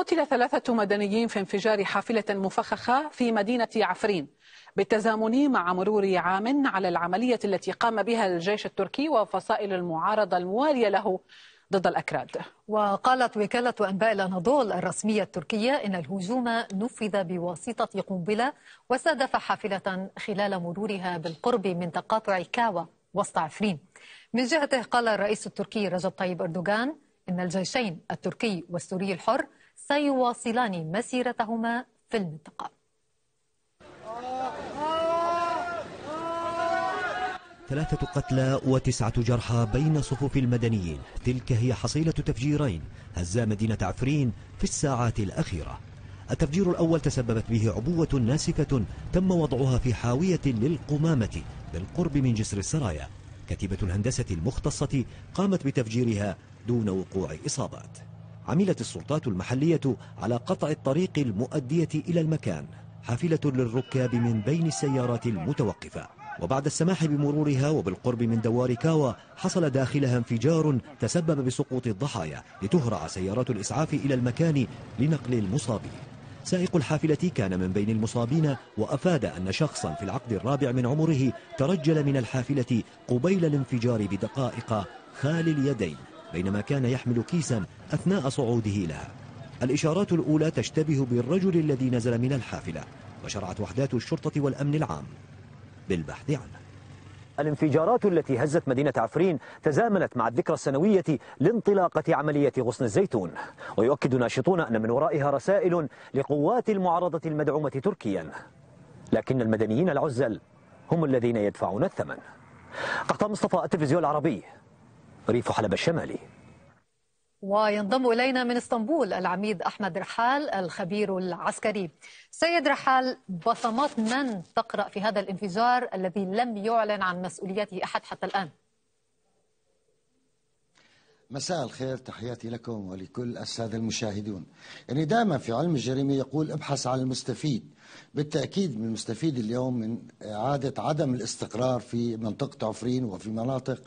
قتل ثلاثة مدنيين في انفجار حافلة مفخخة في مدينة عفرين بالتزامن مع مرور عام على العملية التي قام بها الجيش التركي وفصائل المعارضة الموالية له ضد الأكراد وقالت وكالة أنباء الأناضول الرسمية التركية إن الهجوم نفذ بواسطة قنبلة وسادف حافلة خلال مرورها بالقرب من تقاطع كاوا وسط عفرين من جهته قال الرئيس التركي رجب طيب أردوغان إن الجيشين التركي والسوري الحر سيواصلان مسيرتهما في المنطقة ثلاثة قتلى وتسعة جرحى بين صفوف المدنيين تلك هي حصيلة تفجيرين هزا مدينة عفرين في الساعات الأخيرة التفجير الأول تسببت به عبوة ناسفة تم وضعها في حاوية للقمامة بالقرب من جسر السرايا كتيبة الهندسة المختصة قامت بتفجيرها دون وقوع إصابات عملت السلطات المحلية على قطع الطريق المؤدية إلى المكان حافلة للركاب من بين السيارات المتوقفة وبعد السماح بمرورها وبالقرب من دوار كاوا حصل داخلها انفجار تسبب بسقوط الضحايا لتهرع سيارات الإسعاف إلى المكان لنقل المصابين سائق الحافلة كان من بين المصابين وأفاد أن شخصا في العقد الرابع من عمره ترجل من الحافلة قبيل الانفجار بدقائق خال اليدين بينما كان يحمل كيسا أثناء صعوده لها الإشارات الأولى تشتبه بالرجل الذي نزل من الحافلة وشرعت وحدات الشرطة والأمن العام بالبحث عنه الانفجارات التي هزت مدينة عفرين تزامنت مع الذكرى السنوية لانطلاقة عملية غصن الزيتون ويؤكد ناشطون أن من ورائها رسائل لقوات المعارضة المدعومة تركيا لكن المدنيين العزل هم الذين يدفعون الثمن قحطان مصطفى التلفزيون العربي ريف حلب الشمالي وينضم إلينا من اسطنبول العميد أحمد رحال الخبير العسكري سيد رحال بصمات من تقرأ في هذا الانفجار الذي لم يعلن عن مسؤوليته أحد حتى الآن؟ مساء الخير تحياتي لكم ولكل السادة المشاهدون يعني دائما في علم الجريمة يقول ابحث عن المستفيد بالتأكيد من المستفيد اليوم من إعادة عدم الاستقرار في منطقة عفرين وفي مناطق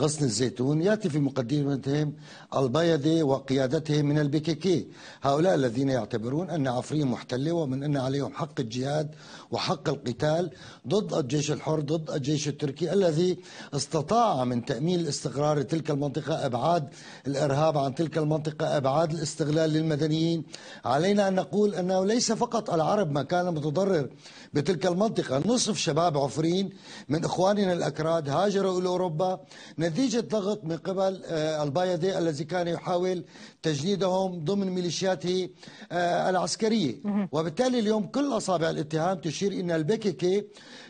غصن الزيتون يأتي في مقدمتهم البيضة وقيادتهم من البيكيكي هؤلاء الذين يعتبرون أن عفرين محتلة ومن أن عليهم حق الجهاد وحق القتال ضد الجيش الحر ضد الجيش التركي الذي استطاع من تأمين الاستقرار تلك المنطقة أبعاد الإرهاب عن تلك المنطقة أبعاد الاستغلال للمدنيين علينا أن نقول أنه ليس فقط العرب ما كان متضرر بتلك المنطقة نصف شباب عفرين من إخواننا الأكراد هاجروا إلى أوروبا نتيجة ضغط من قبل آه، البايدي الذي كان يحاول تجنيدهم ضمن ميليشياته آه، العسكرية وبالتالي اليوم كل أصابع الاتهام تشير إن البيكيكي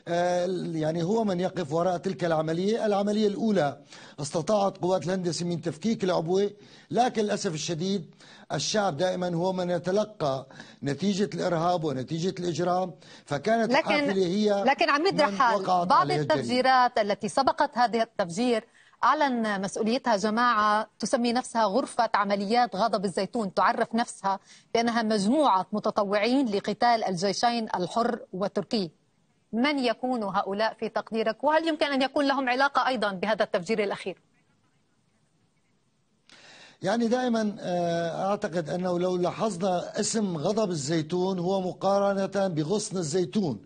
آه، يعني هو من يقف وراء تلك العملية العملية الأولى استطاعت قوات الهندسة من تفكيك العبوة لكن للأسف الشديد الشعب دائما هو من يتلقى نتيجة الإرهاب ونتيجة الإجرام فكانت لكن الحافلة هي لكن عميد رحال بعض التفجيرات الجليل. التي سبقت هذا التفجير أعلن مسؤوليتها جماعة تسمي نفسها غرفة عمليات غضب الزيتون تعرف نفسها بأنها مجموعة متطوعين لقتال الجيشين الحر والتركي من يكون هؤلاء في تقديرك وهل يمكن أن يكون لهم علاقة أيضا بهذا التفجير الأخير؟ يعني دائما آه، أعتقد أنه لو لاحظنا اسم غضب الزيتون هو مقارنة بغصن الزيتون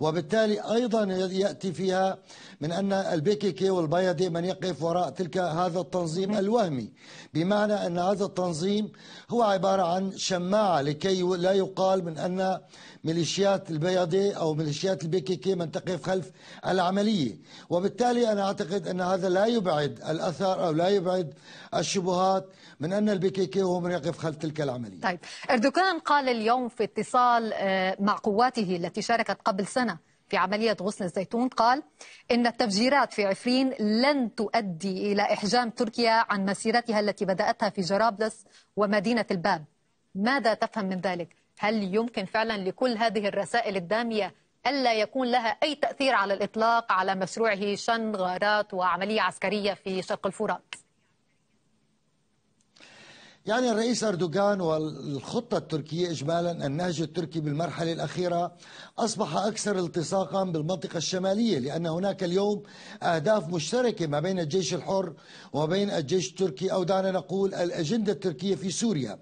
وبالتالي أيضا يأتي فيها من أن البيكيكي والبيضي من يقف وراء تلك هذا التنظيم الوهمي بمعنى أن هذا التنظيم هو عبارة عن شماعة لكي لا يقال من أن ميليشيات البيضي أو ميليشيات البيكيكي من تقف خلف العملية وبالتالي أنا أعتقد أن هذا لا يبعد الأثر أو لا يبعد الشبهات من أن البي كي كي هو من يقف خلف تلك العملية طيب أردوغان قال اليوم في اتصال آه، مع قواته التي شاركت قبل سنة في عملية غصن الزيتون قال إن التفجيرات في عفرين لن تؤدي إلى إحجام تركيا عن مسيرتها التي بدأتها في جرابلس ومدينة الباب ماذا تفهم من ذلك؟ هل يمكن فعلا لكل هذه الرسائل الدامية ألا يكون لها أي تأثير على الإطلاق على مشروعه شن غارات وعملية عسكرية في شرق الفرات؟ يعني الرئيس أردوغان والخطة التركية إجمالا النهج التركي بالمرحلة الأخيرة أصبح أكثر التصاقا بالمنطقة الشمالية لأن هناك اليوم أهداف مشتركة ما بين الجيش الحر وبين الجيش التركي أو دعنا نقول الأجندة التركية في سوريا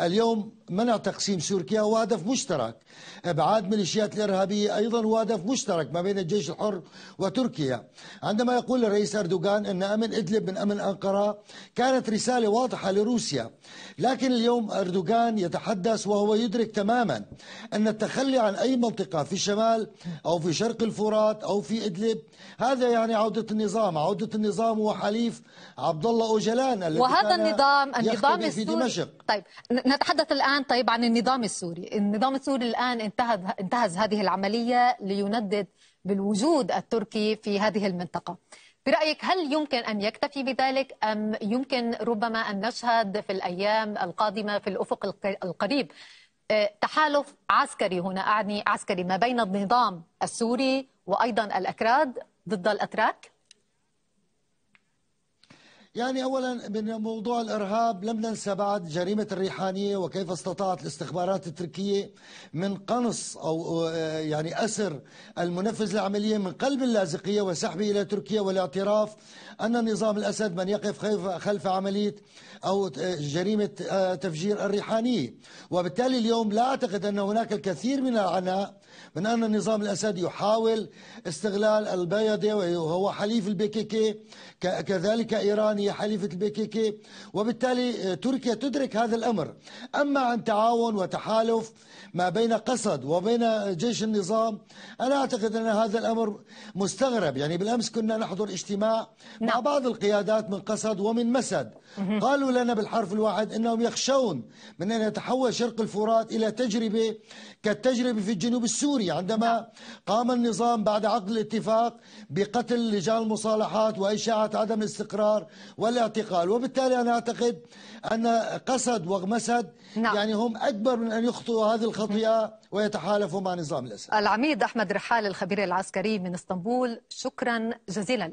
اليوم منع تقسيم سوريا هو هدف مشترك إبعاد ميليشيات الإرهابية أيضا هو هدف مشترك ما بين الجيش الحر وتركيا عندما يقول الرئيس أردوغان أن أمن إدلب من أمن أنقرة كانت رسالة واضحة لروسيا لكن اليوم أردوغان يتحدث وهو يدرك تماما أن التخلي عن أي منطقة في الشمال أو في شرق الفرات أو في إدلب هذا يعني عودة النظام عودة النظام هو حليف عبد الله أوجلان الذي وهذا النظام النظام السوري في دمشق. طيب نتحدث الآن طيب عن النظام السوري النظام السوري الآن انتهز, انتهز هذه العملية ليندد بالوجود التركي في هذه المنطقة برأيك هل يمكن أن يكتفي بذلك أم يمكن ربما أن نشهد في الأيام القادمة في الأفق القريب آه، تحالف عسكري هنا أعني عسكري ما بين النظام السوري وأيضا الأكراد ضد الأتراك؟ يعني أولا من موضوع الإرهاب لم ننسى بعد جريمة الريحانية وكيف استطاعت الاستخبارات التركية من قنص أو آه، يعني أسر المنفذ العملية من قلب اللاذقية وسحبه إلى تركيا والاعتراف أن نظام الأسد من يقف خلف عملية أو آه، جريمة آه، تفجير الريحانية وبالتالي اليوم لا أعتقد أن هناك الكثير من العناء من أن نظام الأسد يحاول استغلال البيضة وهو حليف البيكيكي كذلك إيران الإيرانية حليفة البيكيكي وبالتالي آه، تركيا تدرك هذا الأمر أما عن تعاون وتحالف ما بين قسد وبين جيش النظام أنا أعتقد أن هذا الأمر مستغرب يعني بالأمس كنا نحضر اجتماع نعم. مع بعض القيادات من قسد ومن مسد قالوا لنا بالحرف الواحد أنهم يخشون من أن يتحول شرق الفرات إلى تجربة كالتجربة في الجنوب السوري عندما نعم. قام النظام بعد عقد الاتفاق بقتل لجان المصالحات وإشاعة عدم الاستقرار والاعتقال وبالتالي أنا أعتقد أن قسد وغمسد نعم. يعني هم أكبر من أن يخطئوا هذه الخطيئة ويتحالفوا مع نظام الأسد العميد أحمد رحال الخبير العسكري من اسطنبول شكرا جزيلا